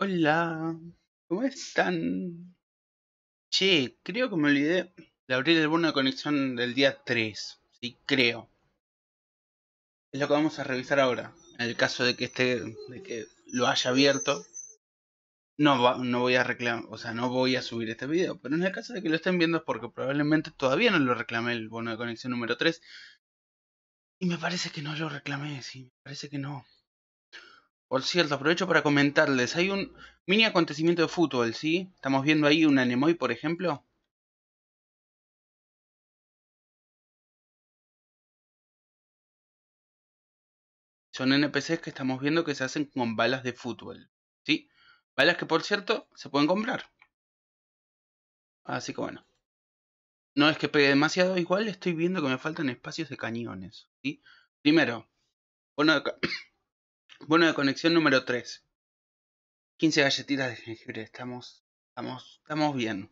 Hola, ¿cómo están? Che, creo que me olvidé de abrir el bono de conexión del día 3. Sí, creo. Es lo que vamos a revisar ahora. En el caso de que esté, de que lo haya abierto, no, va, no voy a reclamar, o sea, no voy a subir este video. Pero en el caso de que lo estén viendo es porque probablemente todavía no lo reclamé el bono de conexión número 3. Y me parece que no lo reclamé, sí, me parece que no. Por cierto, aprovecho para comentarles, hay un mini acontecimiento de fútbol, ¿sí? Estamos viendo ahí un Nemoy, por ejemplo. Son NPCs que estamos viendo que se hacen con balas de fútbol, ¿sí? Balas que, por cierto, se pueden comprar. Así que bueno. No es que pegue demasiado, igual estoy viendo que me faltan espacios de cañones, ¿sí? Primero, bueno, Bueno de conexión número 3. 15 galletitas de jengibre. Estamos, estamos, estamos bien.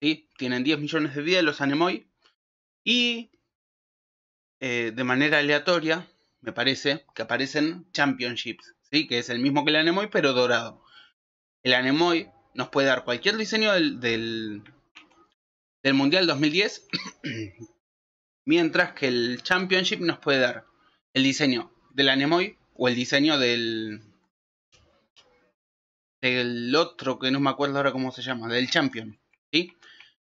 ¿Sí? Tienen 10 millones de vida los Anemoy. Y eh, de manera aleatoria, me parece, que aparecen Championships. ¿sí? Que es el mismo que el Anemoy, pero dorado. El Anemoy nos puede dar cualquier diseño del, del Mundial 2010. mientras que el Championship nos puede dar el diseño del Anemoi. o el diseño del del otro que no me acuerdo ahora cómo se llama, del Champion, ¿sí?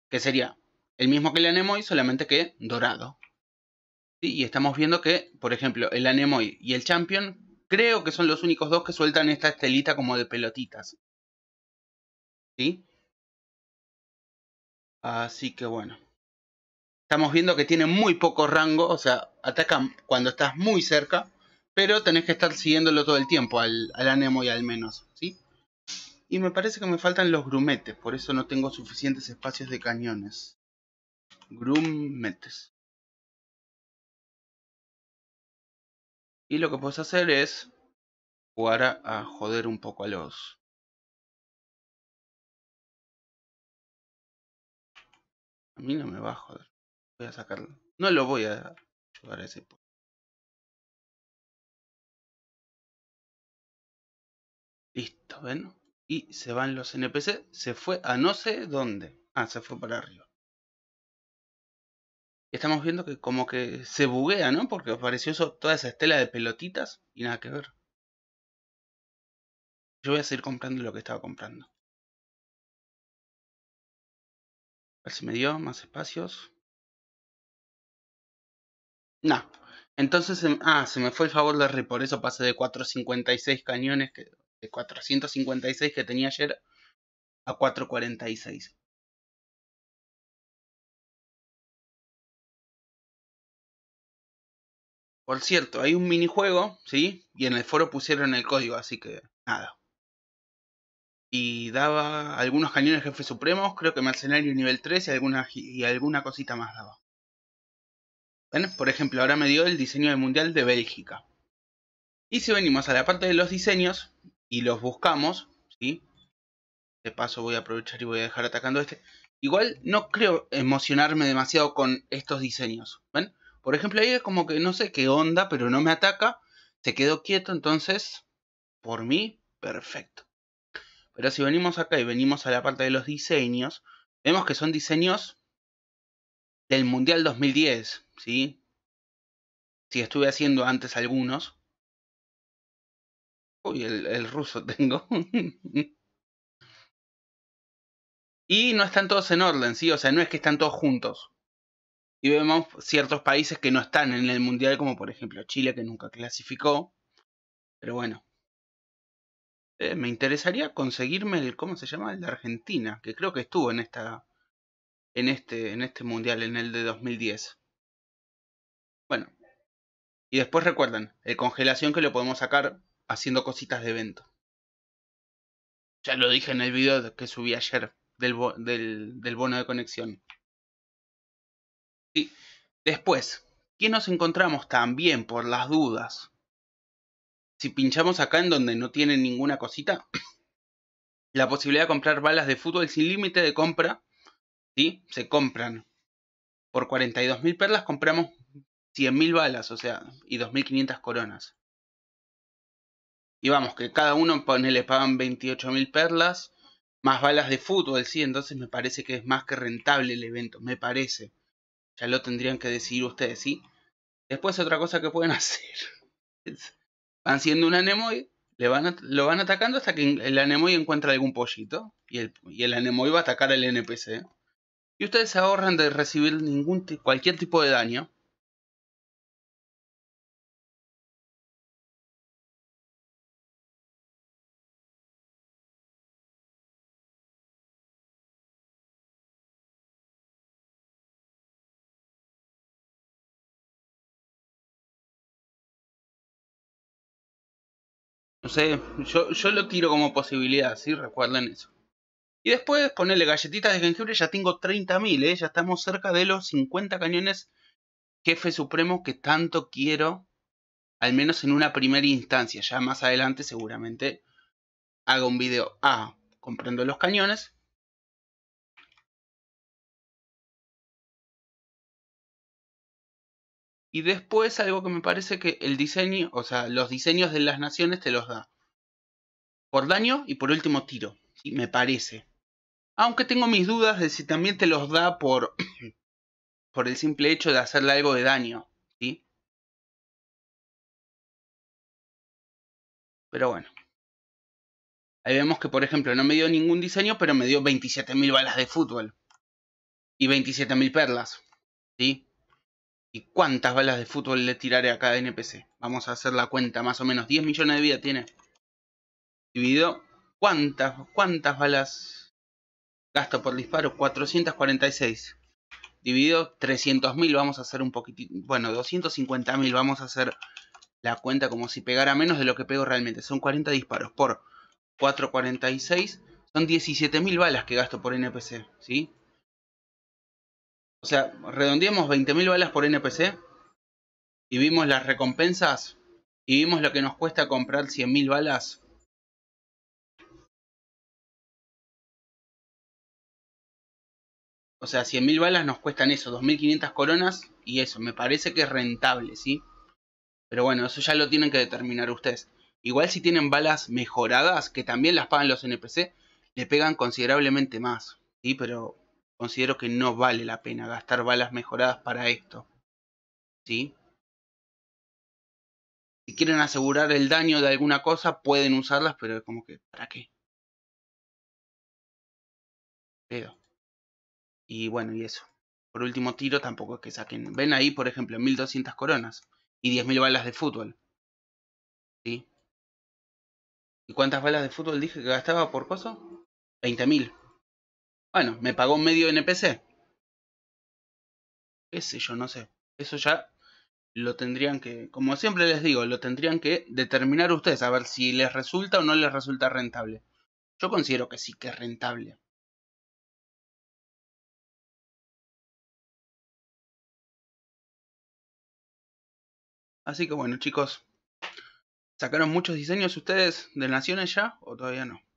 Que sería el mismo que el Anemoy, solamente que dorado. ¿Sí? Y estamos viendo que, por ejemplo, el Anemoi. y el Champion creo que son los únicos dos que sueltan esta estelita como de pelotitas. ¿Sí? Así que bueno. Estamos viendo que tiene muy poco rango, o sea, atacan cuando estás muy cerca pero tenés que estar siguiéndolo todo el tiempo, al, al Anemo y al menos, ¿sí? Y me parece que me faltan los grumetes, por eso no tengo suficientes espacios de cañones. Grumetes. Y lo que puedes hacer es jugar a, joder un poco a los A mí no me va a joder. Voy a sacarlo. No lo voy a llevar a ese Listo, ¿ven? Y se van los NPC. Se fue a no sé dónde. Ah, se fue para arriba. Estamos viendo que como que se buguea, ¿no? Porque apareció eso, toda esa estela de pelotitas y nada que ver. Yo voy a seguir comprando lo que estaba comprando. A ver si me dio más espacios. No. Entonces, em, ah, se me fue el favor de re, por eso pasé de 456 cañones que de 456 que tenía ayer a 446. Por cierto, hay un minijuego, ¿sí? Y en el foro pusieron el código, así que nada. Y daba algunos cañones jefe supremos, creo que mercenario nivel 3 y alguna, y alguna cosita más daba. Bueno, Por ejemplo, ahora me dio el diseño del Mundial de Bélgica. Y si venimos a la parte de los diseños, y los buscamos, ¿sí? De paso voy a aprovechar y voy a dejar atacando este. Igual no creo emocionarme demasiado con estos diseños, ¿ven? Por ejemplo, ahí es como que no sé qué onda, pero no me ataca. Se quedó quieto, entonces, por mí, perfecto. Pero si venimos acá y venimos a la parte de los diseños, vemos que son diseños del Mundial 2010, ¿sí? Si estuve haciendo antes algunos, Uy, el, ruso tengo. y no están todos en orden, ¿sí? O sea, no es que están todos juntos. Y vemos ciertos países que no están en el mundial, como por ejemplo Chile, que nunca clasificó. Pero bueno. Eh, me interesaría conseguirme el, ¿cómo se llama? El de Argentina, que creo que estuvo en esta en este, en este mundial, en el de 2010. Bueno. Y después recuerdan, el congelación que lo podemos sacar haciendo cositas de evento. Ya lo dije en el video que subí ayer del, bono de conexión. Y Después, ¿Qué nos encontramos también por las dudas? Si pinchamos acá en donde no tiene ninguna cosita, la posibilidad de comprar balas de fútbol sin límite de compra, ¿sí? Se compran. Por 42.000 perlas compramos 100.000 balas, o sea, y 2.500 coronas. Y vamos, que cada uno le pagan 28.000 perlas, más balas de fútbol, sí, entonces me parece que es más que rentable el evento, me parece. Ya lo tendrían que decidir ustedes, ¿sí? Después otra cosa que pueden hacer. van siendo un anemoy, le van lo van atacando hasta que el anemoy encuentra algún pollito. Y el, y el va a atacar al NPC. Y ustedes ahorran de recibir ningún cualquier tipo de daño. yo, lo tiro como posibilidad, ¿sí? Recuerden eso. Y después ponerle galletitas de jengibre, ya tengo 30.000, ¿eh? ya estamos cerca de los 50 cañones jefe supremo que tanto quiero, al menos en una primera instancia, ya más adelante seguramente haga un video ah comprando los cañones Y después algo que me parece que el diseño, o sea, los diseños de las naciones te los da. Por daño y por último tiro, ¿sí? me parece. Aunque tengo mis dudas de si también te los da por, por el simple hecho de hacerle algo de daño. ¿sí? Pero bueno. Ahí vemos que, por ejemplo, no me dio ningún diseño, pero me dio 27.000 balas de fútbol. Y 27.000 perlas. ¿Sí? ¿Y cuántas balas de fútbol le tiraré a cada NPC? Vamos a hacer la cuenta, más o menos. 10 millones de vida tiene. Dividido. ¿Cuántas, cuántas balas gasto por disparo? 446. Dividido 300.000, vamos a hacer un poquitito... Bueno, 250.000, vamos a hacer la cuenta como si pegara menos de lo que pego realmente. Son 40 disparos por 446. Son 17.000 balas que gasto por NPC, ¿sí? O sea, redondeamos 20.000 balas por NPC y vimos las recompensas y vimos lo que nos cuesta comprar 100.000 balas. O sea, 100.000 balas nos cuestan eso, 2.500 coronas y eso, me parece que es rentable, ¿sí? Pero bueno, eso ya lo tienen que determinar ustedes. Igual si tienen balas mejoradas, que también las pagan los NPC, le pegan considerablemente más, ¿sí? Pero considero que no vale la pena gastar balas mejoradas para esto. ¿Sí? Si quieren asegurar el daño de alguna cosa, pueden usarlas, pero como que, ¿para qué? Pero. Y bueno, y eso. Por último tiro tampoco es que saquen. Ven ahí, por ejemplo, 1200 coronas y 10.000 balas de fútbol. ¿Sí? ¿Y cuántas balas de fútbol dije que gastaba por cosa? 20.000. Bueno, me pagó medio NPC. Qué yo, no sé. Eso ya lo tendrían que, como siempre les digo, lo tendrían que determinar ustedes, a ver si les resulta o no les resulta rentable. Yo considero que sí que es rentable. Así que bueno, chicos, ¿sacaron muchos diseños ustedes de Naciones ya o todavía no?